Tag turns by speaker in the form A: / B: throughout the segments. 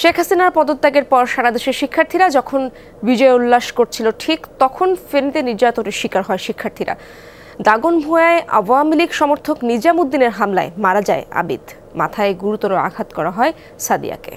A: শেখ হাসিনার পদত্যাগের পর সারা দেশের শিক্ষার্থীরা যখন বিজয় উল্লাস করছিল ঠিক তখন ফেনীতে নির্যাতনের শিকার হয় শিক্ষার্থীরা দাগনভূয়ায় আওয়ামী লীগ সমর্থক নিজামুদ্দিনের হামলায় মারা যায় আবিদ মাথায় গুরুতর আঘাত করা হয় সাদিয়াকে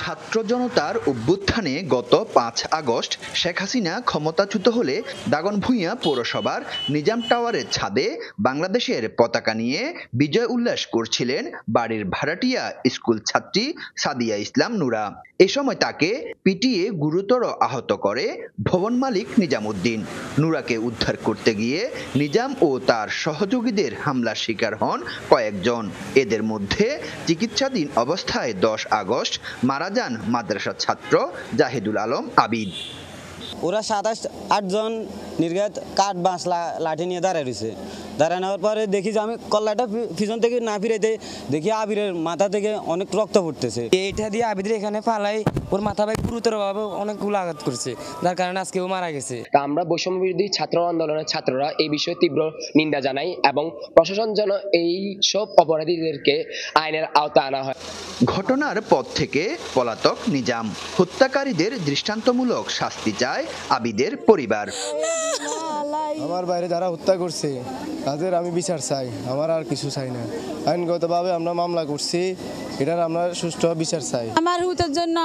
A: ছাত্র জনতার অভ্যুত্থানে গত পাঁচ আগস্ট শেখ হাসিনা ক্ষমতাচ্যুত হলে দাগনভূঞা পৌরসভার নিজাম টাওয়ারের ছাদে বাংলাদেশের পতাকা নিয়ে বিজয় উল্লাস করছিলেন বাড়ির ভাড়াটিয়া স্কুল ছাত্রী সাদিয়া ইসলাম নুরা এ সময় তাকে পিটিয়ে গুরুতর আহত করে ভবন মালিক নিজামুদ্দিন নুরাকে উদ্ধার করতে গিয়ে নিজাম ও তার সহযোগীদের হামলার শিকার হন কয়েকজন এদের মধ্যে চিকিৎসাধীন অবস্থায় দশ আগস্ট মার মারা যান মাদ্রাসার ছাত্র জাহিদুল আলম আবিদ ওরা সাতাশ আটজন নির্ঘাত কাঠ বাঁশ লাঠি নিয়ে দাঁড়িয়ে রয়েছে দাঁড়ায় নেওয়ার পরে দেখি যে আমি কল্লাটা পিছন থেকে না ফিরে দেয় দেখি আবিরের মাথা থেকে অনেক রক্ত পড়তেছে এটা দিয়ে আবিদের এখানে পালাই ওর মাথা ভাই গুরুতরভাবে অনেকগুলো আঘাত করছে যার কারণে আজকে ও মারা গেছে তা আমরা বৈষম্য বিরোধী ছাত্র আন্দোলনের ছাত্ররা এই বিষয়ে তীব্র নিন্দা জানাই এবং প্রশাসন যেন এই সব অপরাধীদেরকে আইনের আওতা আনা হয় ঘটনার পর থেকে পলাতক নিজাম হত্যাকারীদের দৃষ্টান্তমূলক শাস্তি চায় আবিদের পরিবার আমার বাইরে যারা হত্যা করছে তাদের আমি বিচার চাই আমার আর কিছু চাই না আইনগতভাবে আমরা মামলা করছি এটার আমরা সুষ্ঠু বিচার চাই আমার হুতের জন্য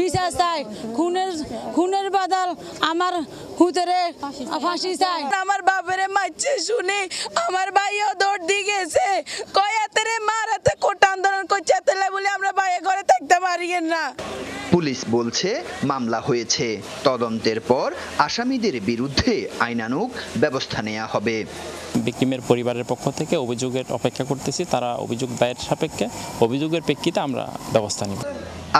A: বিচার চাই খুনের খুনের বাদাল আমার হুতেরে ফাঁসি চাই আমার বাবারে মারছে শুনে আমার বলে আমরা বাইরে ঘরে থাকতে পারি না পুলিশ বলছে মামলা হয়েছে তদন্তের পর আসামিদের বিরুদ্ধে আইনানুক ব্যবস্থা নেওয়া হবে বিক্রিমের পরিবারের পক্ষ থেকে অভিযোগের অপেক্ষা করতেছি তারা অভিযোগ দায়ের সাপেক্ষে অভিযোগের প্রেক্ষিতে আমরা ব্যবস্থা নিব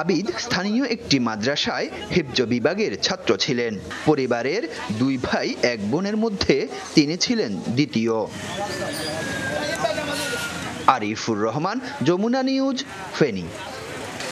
A: আবিদ স্থানীয় একটি মাদ্রাসায় হিবজ বিভাগের ছাত্র ছিলেন পরিবারের দুই ভাই এক বোনের মধ্যে তিনি ছিলেন দ্বিতীয় আরিফুর রহমান যমুনা নিউজ ফেনী